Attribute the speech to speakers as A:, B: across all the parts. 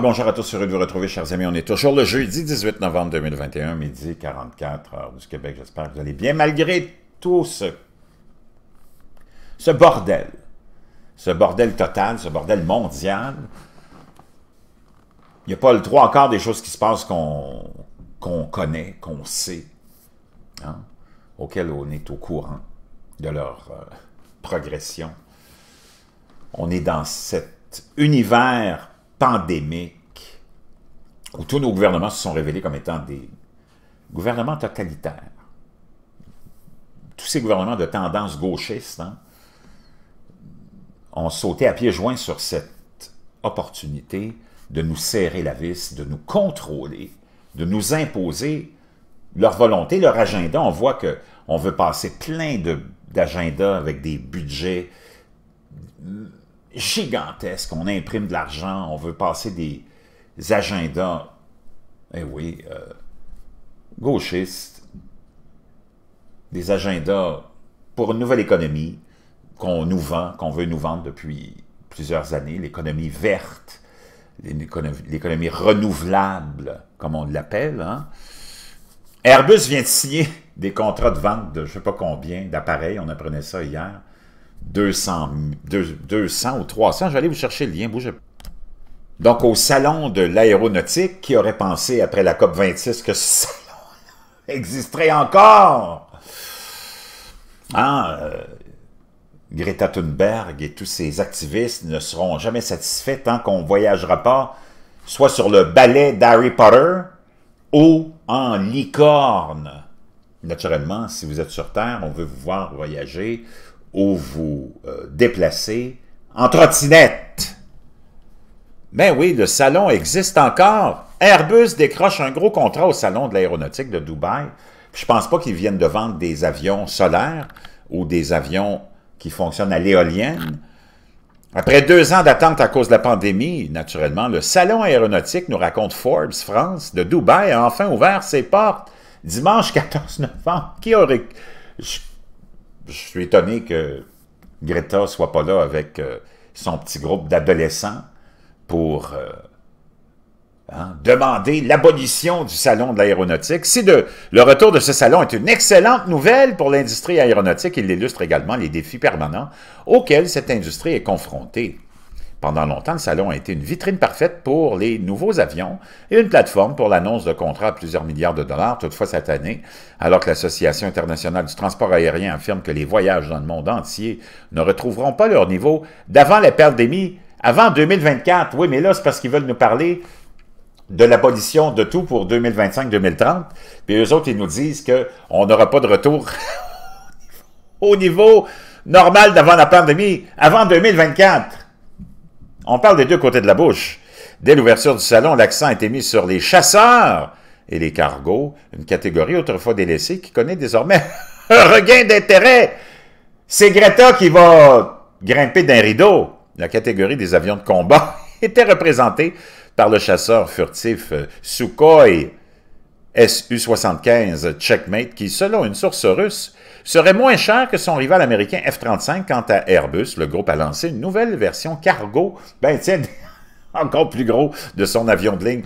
A: bonjour à tous, heureux de vous retrouver, chers amis. On est toujours le jeudi 18 novembre 2021, midi 44, heure du Québec. J'espère que vous allez bien, malgré tout ce, bordel, ce bordel total, ce bordel mondial. Il n'y a pas le droit encore des choses qui se passent qu'on connaît, qu'on sait, hein, auxquelles on est au courant de leur euh, progression. On est dans cet univers pandémique, où tous nos gouvernements se sont révélés comme étant des gouvernements totalitaires. Tous ces gouvernements de tendance gauchiste hein, ont sauté à pieds joints sur cette opportunité de nous serrer la vis, de nous contrôler, de nous imposer leur volonté, leur agenda. On voit que on veut passer plein d'agendas avec des budgets gigantesque. On imprime de l'argent, on veut passer des, agendas. Eh oui, euh, gauchistes, des agendas pour une nouvelle économie qu'on nous vend, qu'on veut nous vendre depuis plusieurs années, l'économie verte, l'économie renouvelable, comme on l'appelle. Hein. Airbus vient de signer des contrats de vente de je ne sais pas combien d'appareils, on apprenait ça hier, 200, 200 ou 300. J'allais vous chercher le lien, bougez. Donc, au salon de l'aéronautique, qui aurait pensé après la COP26 que ce salon existerait encore? Hein, Greta Thunberg et tous ses activistes ne seront jamais satisfaits tant qu'on ne voyagera pas soit sur le balai d'Harry Potter ou en licorne. Naturellement, si vous êtes sur Terre, on veut vous voir voyager où vous euh, déplacez en trottinette. Ben oui, le salon existe encore. Airbus décroche un gros contrat au salon de l'aéronautique de Dubaï. Je ne pense pas qu'ils viennent de vendre des avions solaires ou des avions qui fonctionnent à l'éolienne. Après deux ans d'attente à cause de la pandémie, naturellement, le salon aéronautique, nous raconte Forbes France, de Dubaï a enfin ouvert ses portes dimanche 14 novembre. Qui aurait je suis étonné que Greta soit pas là avec euh, son petit groupe d'adolescents pour euh, hein, demander l'abolition du salon de l'aéronautique. Si le retour de ce salon est une excellente nouvelle pour l'industrie aéronautique, il illustre également les défis permanents auxquels cette industrie est confrontée. Pendant longtemps, le salon a été une vitrine parfaite pour les nouveaux avions et une plateforme pour l'annonce de contrats à plusieurs milliards de dollars. Toutefois, cette année, alors que l'Association internationale du transport aérien affirme que les voyages dans le monde entier ne retrouveront pas leur niveau d'avant la pandémie, avant 2024. Oui, mais là, c'est parce qu'ils veulent nous parler de l'abolition de tout pour 2025-2030. Puis eux autres, ils nous disent qu'on n'aura pas de retour au niveau normal d'avant la pandémie, avant 2024. On parle des deux côtés de la bouche. Dès l'ouverture du salon, l'accent a été mis sur les chasseurs et les cargos, une catégorie autrefois délaissée qui connaît désormais un regain d'intérêt. C'est Greta qui va grimper d'un rideau. La catégorie des avions de combat était représentée par le chasseur furtif euh, Sukhoi Su-75 Checkmate qui, selon une source russe, serait moins cher que son rival américain F-35. Quant à Airbus, le groupe a lancé une nouvelle version cargo, ben encore plus gros, de son avion de ligne.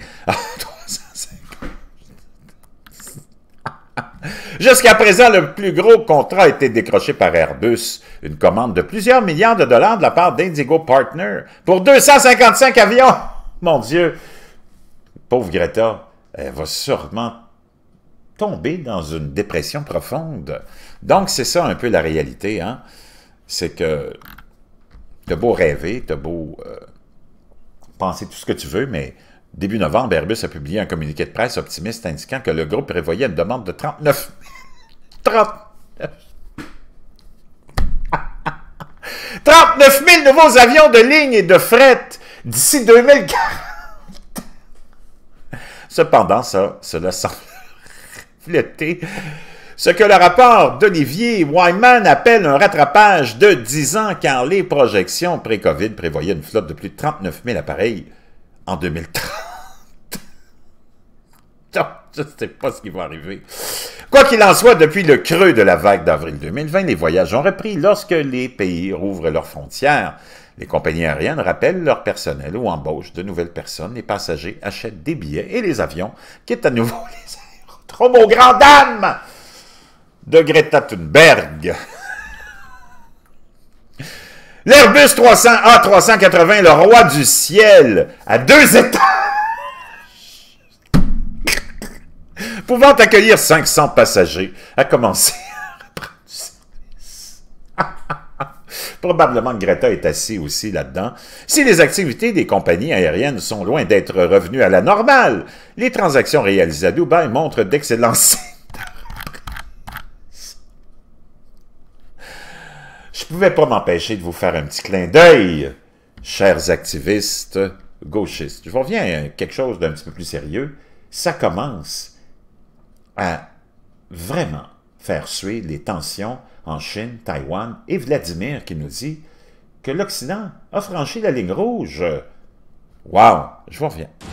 A: Jusqu'à présent, le plus gros contrat a été décroché par Airbus, une commande de plusieurs milliards de dollars de la part d'Indigo Partner pour 255 avions. Mon Dieu, pauvre Greta, elle va sûrement tomber dans une dépression profonde. Donc, c'est ça un peu la réalité. Hein? C'est que t'as beau rêver, t'as beau euh, penser tout ce que tu veux, mais début novembre, Airbus a publié un communiqué de presse optimiste indiquant que le groupe prévoyait une demande de 39... 39... 39 000 nouveaux avions de ligne et de fret d'ici 2040. Cependant, ça, cela semble refléter ce que le rapport d'Olivier Wyman appelle un rattrapage de 10 ans, car les projections pré-COVID prévoyaient une flotte de plus de 39 000 appareils en 2030. je ne sais pas ce qui va arriver. Quoi qu'il en soit, depuis le creux de la vague d'avril 2020, les voyages ont repris lorsque les pays rouvrent leurs frontières. Les compagnies aériennes rappellent leur personnel ou embauchent de nouvelles personnes. Les passagers achètent des billets et les avions, quittent à nouveau les Trop grand dame de Greta Thunberg. L'Airbus 300 A380, le roi du ciel, à deux étages, pouvant accueillir 500 passagers, a commencé Probablement Greta est assis aussi là-dedans. Si les activités des compagnies aériennes sont loin d'être revenues à la normale, les transactions réalisées à Dubaï montrent d'excellents Je Je pouvais pas m'empêcher de vous faire un petit clin d'œil, chers activistes gauchistes. Je reviens à quelque chose d'un petit peu plus sérieux. Ça commence à vraiment faire suer les tensions en Chine, Taïwan et Vladimir qui nous dit que l'Occident a franchi la ligne rouge. Wow! Je vous reviens.